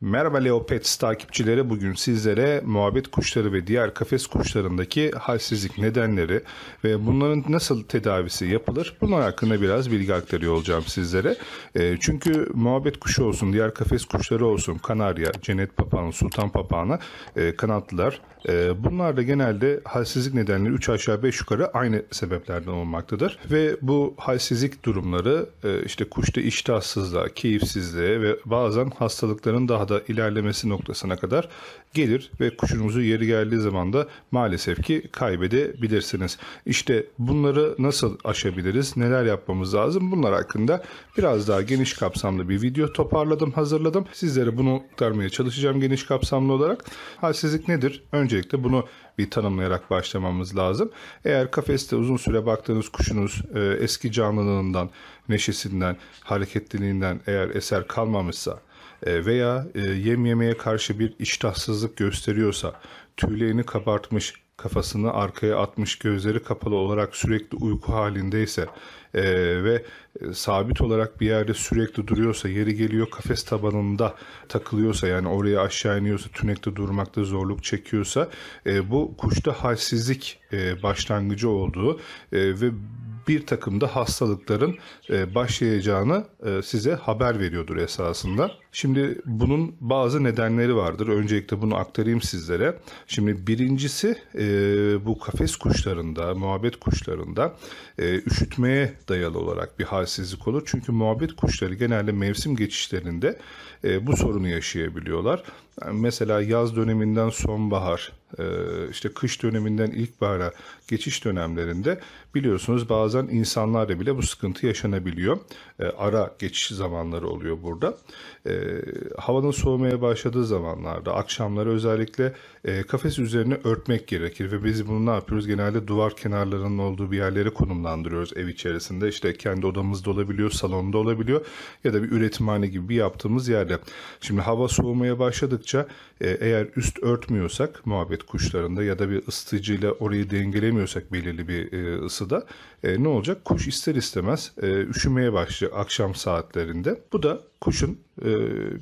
Merhaba Leopets takipçileri bugün sizlere muhabbet kuşları ve diğer kafes kuşlarındaki halsizlik nedenleri ve bunların nasıl tedavisi yapılır bunlar hakkında biraz bilgi aktarıyor olacağım sizlere. E, çünkü muhabbet kuşu olsun diğer kafes kuşları olsun kanarya, cennet papağanı, sultan papağanı e, kanatlılar e, bunlar da genelde halsizlik nedenleri 3 aşağı 5 yukarı aynı sebeplerden olmaktadır. Ve bu halsizlik durumları e, işte kuşta iştahsızlığa, keyifsizliğe ve bazen hastalıkların daha sahada ilerlemesi noktasına kadar gelir ve kuşunuzu yeri geldiği zaman da maalesef ki kaybedebilirsiniz. İşte bunları nasıl aşabiliriz? Neler yapmamız lazım? Bunlar hakkında biraz daha geniş kapsamlı bir video toparladım, hazırladım. Sizlere bunu aktarmaya çalışacağım geniş kapsamlı olarak. Halsizlik nedir? Öncelikle bunu bir tanımlayarak başlamamız lazım. Eğer kafeste uzun süre baktığınız kuşunuz e, eski canlılığından, neşesinden, hareketliliğinden eğer eser kalmamışsa e, veya e, yem yemeye karşı bir iştahsızlık gösteriyorsa, tüylerini kabartmış, kafasını arkaya atmış, gözleri kapalı olarak sürekli uyku halindeyse e, ve sabit olarak bir yerde sürekli duruyorsa, yeri geliyor kafes tabanında takılıyorsa yani oraya aşağı iniyorsa, tünekte durmakta zorluk çekiyorsa bu kuşta halsizlik başlangıcı olduğu ve bir takım da hastalıkların e, başlayacağını e, size haber veriyordur esasında. Şimdi bunun bazı nedenleri vardır. Öncelikle bunu aktarayım sizlere. Şimdi birincisi e, bu kafes kuşlarında, muhabbet kuşlarında üşütmeye dayalı olarak bir halsizlik olur. Çünkü muhabbet kuşları genelde mevsim geçişlerinde bu sorunu yaşayabiliyorlar. mesela yaz döneminden sonbahar, e, işte kış döneminden ilkbahara geçiş dönemlerinde biliyorsunuz bazen insanlarda bile bu sıkıntı yaşanabiliyor. E, ara geçiş zamanları oluyor burada. E, havanın soğumaya başladığı zamanlarda akşamları özellikle kafes üzerine örtmek gerekir ve biz bunu ne yapıyoruz? Genelde duvar kenarlarının olduğu bir yerlere konumlandırıyoruz ev içerisinde. İşte kendi odamızda olabiliyor, salonda olabiliyor ya da bir üretimhane gibi bir yaptığımız yerde. Şimdi hava soğumaya başladıkça eğer üst örtmüyorsak muhabbet kuşlarında ya da bir ısıtıcıyla orayı dengelemiyorsak belirli bir e, ısıda e, ne olacak? Kuş ister istemez e, üşümeye başlıyor akşam saatlerinde. Bu da kuşun e,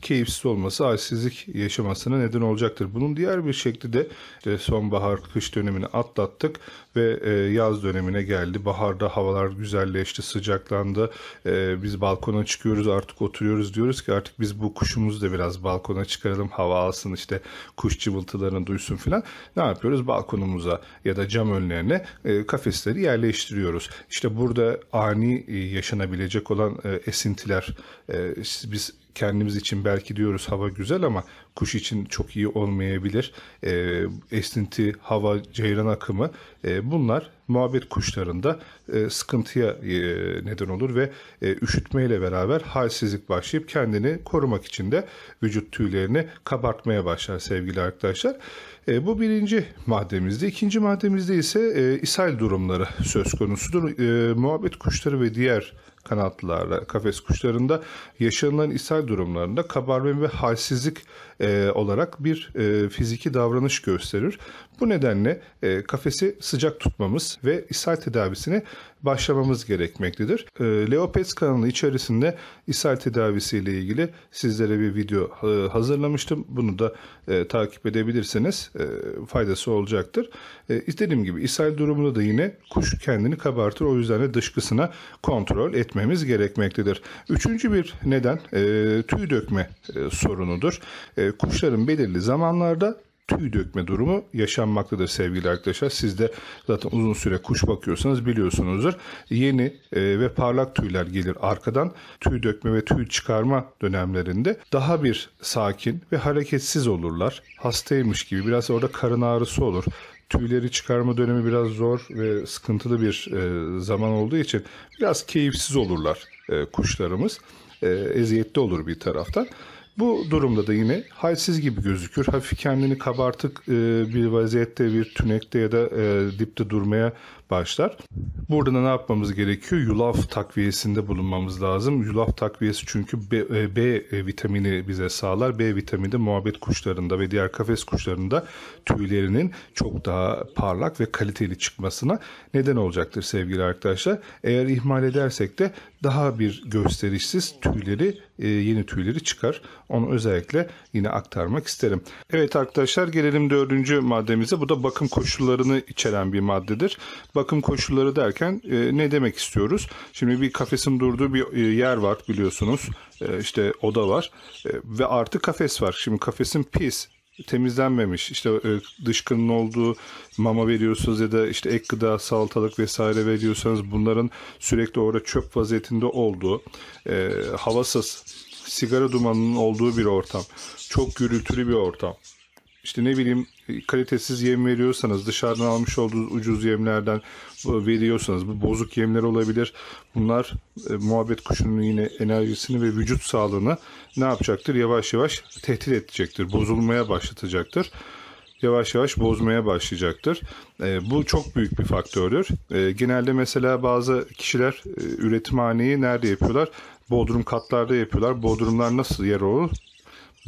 keyifsiz olması, halsizlik yaşamasına neden olacaktır. Bunun diğer bir şekli de e, sonbahar, kış dönemini atlattık ve e, yaz dönemine geldi. Baharda havalar güzelleşti, sıcaklandı. E, biz balkona çıkıyoruz, artık oturuyoruz. Diyoruz ki artık biz bu kuşumuzu da biraz balkona çıkaralım, hava alsın işte kuş cıvıltılarını duysun filan. Ne yapıyoruz? Balkonumuza ya da cam önlerine e, kafesleri yerleştiriyoruz. İşte burada ani e, yaşanabilecek olan e, esintiler, e, biz kendimiz için belki diyoruz hava güzel ama kuş için çok iyi olmayabilir. E, ee, esninti, hava, ceyran akımı e, bunlar muhabbet kuşlarında e, sıkıntıya e, neden olur ve e, üşütmeyle beraber halsizlik başlayıp kendini korumak için de vücut tüylerini kabartmaya başlar sevgili arkadaşlar. E, bu birinci maddemizde. ikinci maddemizde ise e, ishal durumları söz konusudur. E, muhabbet kuşları ve diğer kanatlılarla, kafes kuşlarında yaşanılan ishal durumlarında kabarma ve halsizlik e, olarak bir e, fiziki davranış gösterir. Bu nedenle e, kafesi sıcak tutmamız ve ishal tedavisine başlamamız gerekmektedir. E, Leopets kanalı içerisinde ishal ile ilgili sizlere bir video e, hazırlamıştım. Bunu da e, takip edebilirsiniz. E, faydası olacaktır. E, dediğim gibi ishal durumunda da yine kuş kendini kabartır. O yüzden de dışkısına kontrol etmemiz gerekmektedir. Üçüncü bir neden e, tüy dökme e, sorunudur. E, kuşların belirli zamanlarda tüy dökme durumu yaşanmaktadır sevgili arkadaşlar. Siz de zaten uzun süre kuş bakıyorsanız biliyorsunuzdur. Yeni e, ve parlak tüyler gelir arkadan. Tüy dökme ve tüy çıkarma dönemlerinde daha bir sakin ve hareketsiz olurlar. Hastaymış gibi biraz orada karın ağrısı olur tüyleri çıkarma dönemi biraz zor ve sıkıntılı bir e, zaman olduğu için biraz keyifsiz olurlar e, kuşlarımız. E, eziyette olur bir taraftan. Bu durumda da yine halsiz gibi gözükür. Hafif kendini kabartık e, bir vaziyette bir tünekte ya da e, dipte durmaya başlar. Burada da ne yapmamız gerekiyor? Yulaf takviyesinde bulunmamız lazım. Yulaf takviyesi çünkü B, e, B e, vitamini bize sağlar. B vitamini muhabbet kuşlarında ve diğer kafes kuşlarında tüylerinin çok daha parlak ve kaliteli çıkmasına neden olacaktır sevgili arkadaşlar. Eğer ihmal edersek de daha bir gösterişsiz tüyleri e, yeni tüyleri çıkar. Onu özellikle yine aktarmak isterim. Evet arkadaşlar gelelim dördüncü maddemize. Bu da bakım koşullarını içeren bir maddedir. Bak bakım koşulları derken e, ne demek istiyoruz? Şimdi bir kafesin durduğu bir e, yer var biliyorsunuz. E, işte oda var e, ve artı kafes var. Şimdi kafesin pis, temizlenmemiş işte e, dışkının olduğu mama veriyorsunuz ya da işte ek gıda salatalık vesaire veriyorsanız bunların sürekli orada çöp vaziyetinde olduğu e, havasız sigara dumanının olduğu bir ortam çok gürültülü bir ortam işte ne bileyim kalitesiz yem veriyorsanız, dışarıdan almış olduğunuz ucuz yemlerden veriyorsanız, bu bozuk yemler olabilir. Bunlar e, muhabbet kuşunun yine enerjisini ve vücut sağlığını ne yapacaktır? Yavaş yavaş tehdit edecektir, bozulmaya başlatacaktır yavaş yavaş bozmaya başlayacaktır. E, bu çok büyük bir faktördür. E, genelde mesela bazı kişiler e, üretimhaneyi nerede yapıyorlar? Bodrum katlarda yapıyorlar. Bodrumlar nasıl yer olur?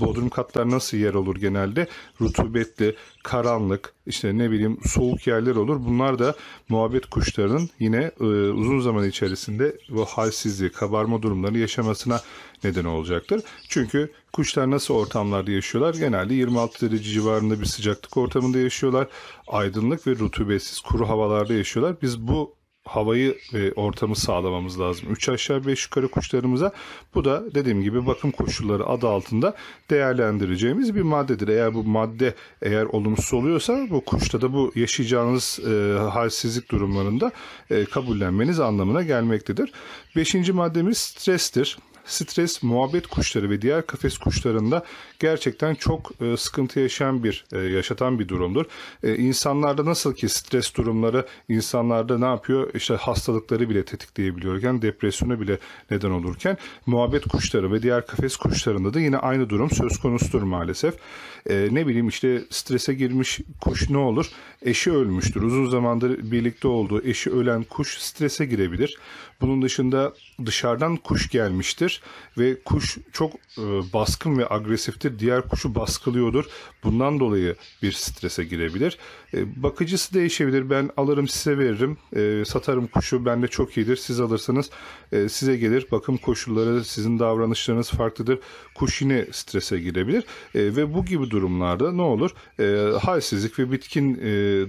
Bodrum katlar nasıl yer olur genelde? Rutubetli, karanlık, işte ne bileyim soğuk yerler olur. Bunlar da muhabbet kuşlarının yine e, uzun zaman içerisinde bu halsizliği, kabarma durumlarını yaşamasına neden olacaktır. Çünkü kuşlar nasıl ortamlarda yaşıyorlar? Genelde 26 derece civarında bir sıcaklık ortamında yaşıyorlar. Aydınlık ve rutubetsiz kuru havalarda yaşıyorlar. Biz bu havayı ve ortamı sağlamamız lazım. 3 aşağı 5 yukarı kuşlarımıza bu da dediğim gibi bakım koşulları adı altında değerlendireceğimiz bir maddedir. Eğer bu madde eğer olumsuz oluyorsa bu kuşta da bu yaşayacağınız e, halsizlik durumlarında e, kabullenmeniz anlamına gelmektedir. Beşinci maddemiz strestir stres muhabbet kuşları ve diğer kafes kuşlarında gerçekten çok e, sıkıntı yaşayan bir e, yaşatan bir durumdur. E, insanlarda nasıl ki stres durumları insanlarda ne yapıyor? İşte hastalıkları bile tetikleyebiliyorken, depresyonu bile neden olurken muhabbet kuşları ve diğer kafes kuşlarında da yine aynı durum söz konusudur maalesef. ne bileyim işte strese girmiş kuş ne olur? Eşi ölmüştür. Uzun zamandır birlikte olduğu eşi ölen kuş strese girebilir. Bunun dışında dışarıdan kuş gelmiştir ve kuş çok baskın ve agresiftir diğer kuşu baskılıyordur. Bundan dolayı bir strese girebilir. E, bakıcısı değişebilir. Ben alırım size veririm. E, satarım kuşu. Bende çok iyidir. Siz alırsanız e, size gelir. Bakım koşulları, sizin davranışlarınız farklıdır. Kuş yine strese girebilir. ve bu gibi durumlarda ne olur? halsizlik ve bitkin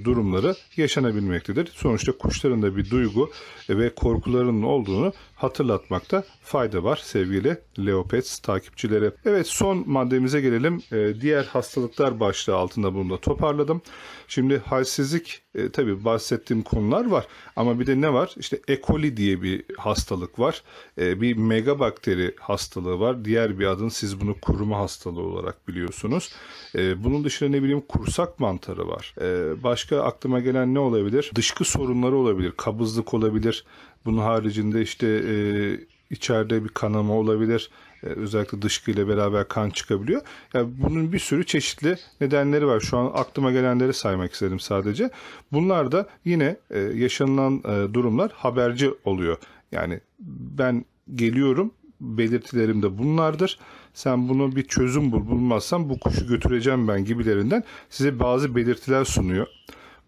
durumları yaşanabilmektedir. Sonuçta kuşların da bir duygu ve korkularının olduğunu hatırlatmakta fayda var sevgili Leopets takipçileri. Evet son maddemiz. Halsizliğimize gelelim. E, diğer hastalıklar başlığı altında bunu da toparladım. Şimdi halsizlik e, tabii bahsettiğim konular var ama bir de ne var? İşte E. coli diye bir hastalık var. E, bir megabakteri hastalığı var. Diğer bir adın siz bunu kuruma hastalığı olarak biliyorsunuz. E, bunun dışında ne bileyim kursak mantarı var. E, başka aklıma gelen ne olabilir? Dışkı sorunları olabilir. Kabızlık olabilir. Bunun haricinde işte e, içeride bir kanama olabilir. E, özellikle dışkı ile beraber kan çıkabiliyor. Yani bunun bir sürü çeşitli nedenleri var. Şu an aklıma gelenleri saymak istedim sadece. Bunlar da yine e, yaşanılan e, durumlar haberci oluyor. Yani ben geliyorum belirtilerim de bunlardır. Sen bunu bir çözüm bul bulmazsan bu kuşu götüreceğim ben gibilerinden size bazı belirtiler sunuyor.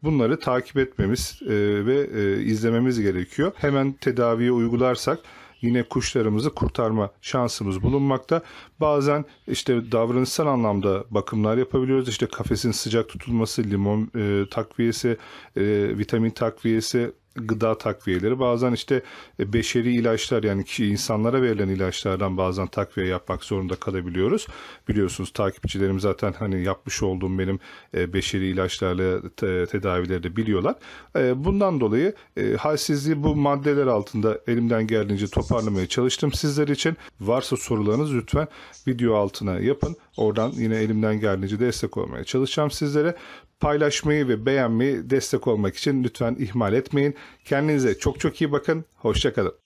Bunları takip etmemiz e, ve e, izlememiz gerekiyor. Hemen tedaviye uygularsak yine kuşlarımızı kurtarma şansımız bulunmakta. Bazen işte davranışsal anlamda bakımlar yapabiliyoruz. İşte kafesin sıcak tutulması, limon e, takviyesi, e, vitamin takviyesi, gıda takviyeleri bazen işte e, beşeri ilaçlar yani kişi insanlara verilen ilaçlardan bazen takviye yapmak zorunda kalabiliyoruz. Biliyorsunuz takipçilerim zaten hani yapmış olduğum benim e, beşeri ilaçlarla tedavileri de biliyorlar. E, bundan dolayı halsizliği bu maddeler altında elimden geldiğince toparlamaya çalıştım sizler için. Varsa sorularınız lütfen video altına yapın. Oradan yine elimden geldiğince destek olmaya çalışacağım sizlere. Paylaşmayı ve beğenmeyi destek olmak için lütfen ihmal etmeyin. Kendinize çok çok iyi bakın. Hoşçakalın.